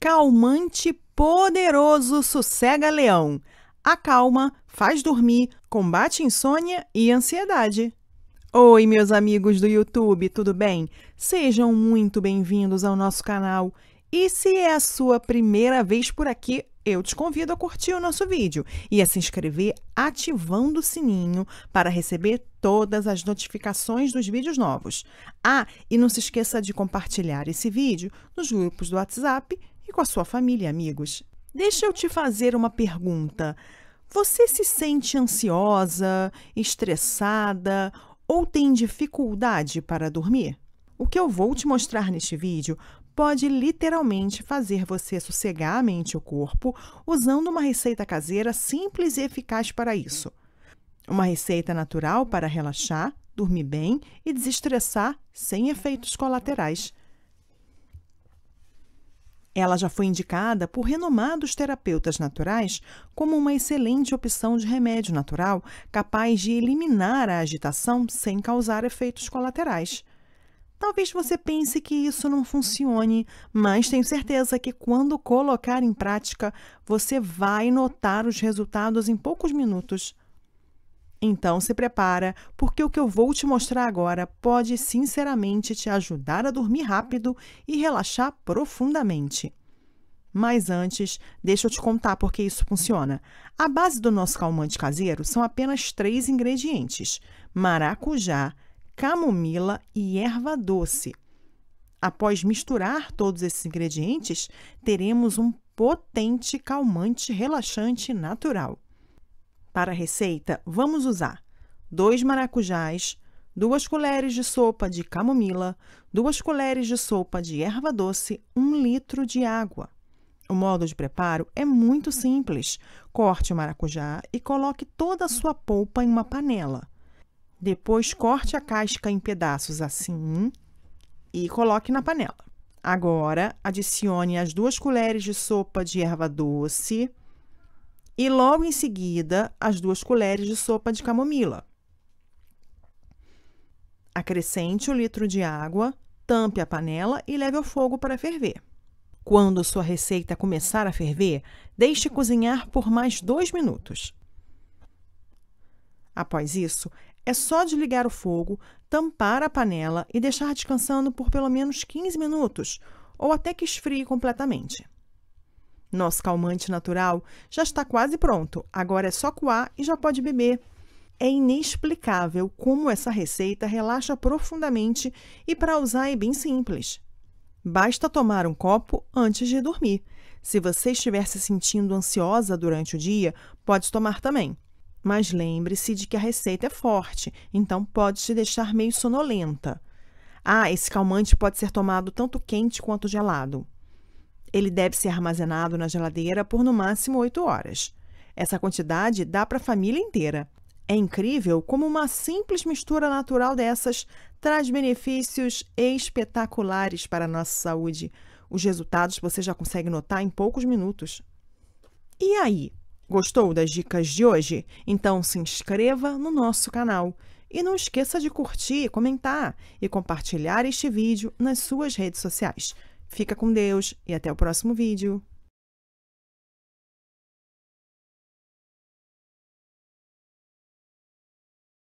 calmante poderoso sossega leão. Acalma, faz dormir, combate insônia e ansiedade. Oi, meus amigos do YouTube, tudo bem? Sejam muito bem-vindos ao nosso canal. E se é a sua primeira vez por aqui, eu te convido a curtir o nosso vídeo e a se inscrever ativando o sininho para receber todas as notificações dos vídeos novos. Ah, e não se esqueça de compartilhar esse vídeo nos grupos do WhatsApp e com a sua família e amigos. Deixa eu te fazer uma pergunta. Você se sente ansiosa, estressada ou tem dificuldade para dormir? O que eu vou te mostrar neste vídeo pode literalmente fazer você sossegar a mente e o corpo usando uma receita caseira simples e eficaz para isso. Uma receita natural para relaxar, dormir bem e desestressar sem efeitos colaterais. Ela já foi indicada por renomados terapeutas naturais como uma excelente opção de remédio natural capaz de eliminar a agitação sem causar efeitos colaterais. Talvez você pense que isso não funcione, mas tenho certeza que quando colocar em prática, você vai notar os resultados em poucos minutos. Então se prepara, porque o que eu vou te mostrar agora pode sinceramente te ajudar a dormir rápido e relaxar profundamente. Mas antes, deixa eu te contar por que isso funciona. A base do nosso calmante caseiro são apenas três ingredientes: maracujá, camomila e erva doce. Após misturar todos esses ingredientes, teremos um potente calmante relaxante natural. Para a receita, vamos usar 2 maracujás, 2 colheres de sopa de camomila, 2 colheres de sopa de erva doce, 1 litro de água. O modo de preparo é muito simples. Corte o maracujá e coloque toda a sua polpa em uma panela. Depois corte a casca em pedaços assim e coloque na panela. Agora, adicione as duas colheres de sopa de erva doce, e logo em seguida as duas colheres de sopa de camomila. Acrescente o litro de água, tampe a panela e leve ao fogo para ferver. Quando sua receita começar a ferver, deixe cozinhar por mais dois minutos. Após isso, é só desligar o fogo, tampar a panela e deixar descansando por pelo menos 15 minutos ou até que esfrie completamente. Nosso calmante natural já está quase pronto, agora é só coar e já pode beber. É inexplicável como essa receita relaxa profundamente e para usar é bem simples. Basta tomar um copo antes de dormir. Se você estiver se sentindo ansiosa durante o dia, pode tomar também. Mas lembre-se de que a receita é forte, então pode te deixar meio sonolenta. Ah, esse calmante pode ser tomado tanto quente quanto gelado. Ele deve ser armazenado na geladeira por no máximo 8 horas. Essa quantidade dá para a família inteira. É incrível como uma simples mistura natural dessas traz benefícios espetaculares para a nossa saúde. Os resultados você já consegue notar em poucos minutos. E aí? Gostou das dicas de hoje? Então se inscreva no nosso canal. E não esqueça de curtir, comentar e compartilhar este vídeo nas suas redes sociais. Fica com Deus e até o próximo vídeo.